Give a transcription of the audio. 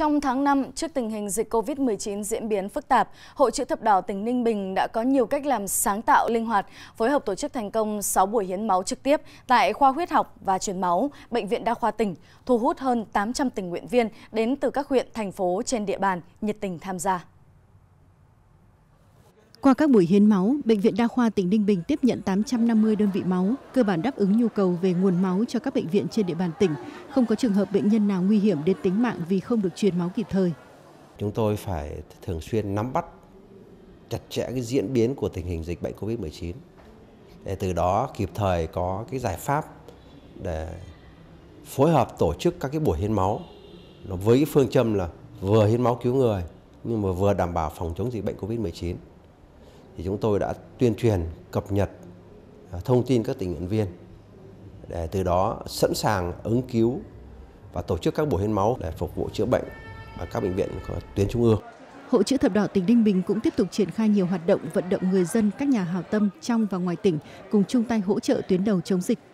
Trong tháng 5, trước tình hình dịch COVID-19 diễn biến phức tạp, Hội chữ thập đỏ tỉnh Ninh Bình đã có nhiều cách làm sáng tạo linh hoạt, phối hợp tổ chức thành công 6 buổi hiến máu trực tiếp tại khoa huyết học và truyền máu, bệnh viện đa khoa tỉnh, thu hút hơn 800 tình nguyện viên đến từ các huyện thành phố trên địa bàn nhiệt tình tham gia qua các buổi hiến máu, Bệnh viện Đa khoa tỉnh Ninh Bình tiếp nhận 850 đơn vị máu, cơ bản đáp ứng nhu cầu về nguồn máu cho các bệnh viện trên địa bàn tỉnh. Không có trường hợp bệnh nhân nào nguy hiểm đến tính mạng vì không được truyền máu kịp thời. Chúng tôi phải thường xuyên nắm bắt chặt chẽ cái diễn biến của tình hình dịch bệnh COVID-19 để từ đó kịp thời có cái giải pháp để phối hợp tổ chức các cái buổi hiến máu với phương châm là vừa hiến máu cứu người nhưng mà vừa đảm bảo phòng chống dịch bệnh COVID-19 thì chúng tôi đã tuyên truyền cập nhật à, thông tin các tình nguyện viên để từ đó sẵn sàng ứng cứu và tổ chức các buổi hiến máu để phục vụ chữa bệnh ở các bệnh viện của tuyến trung ương. Hội chữ thập đỏ tỉnh Ninh Bình cũng tiếp tục triển khai nhiều hoạt động vận động người dân, các nhà hảo tâm trong và ngoài tỉnh cùng chung tay hỗ trợ tuyến đầu chống dịch.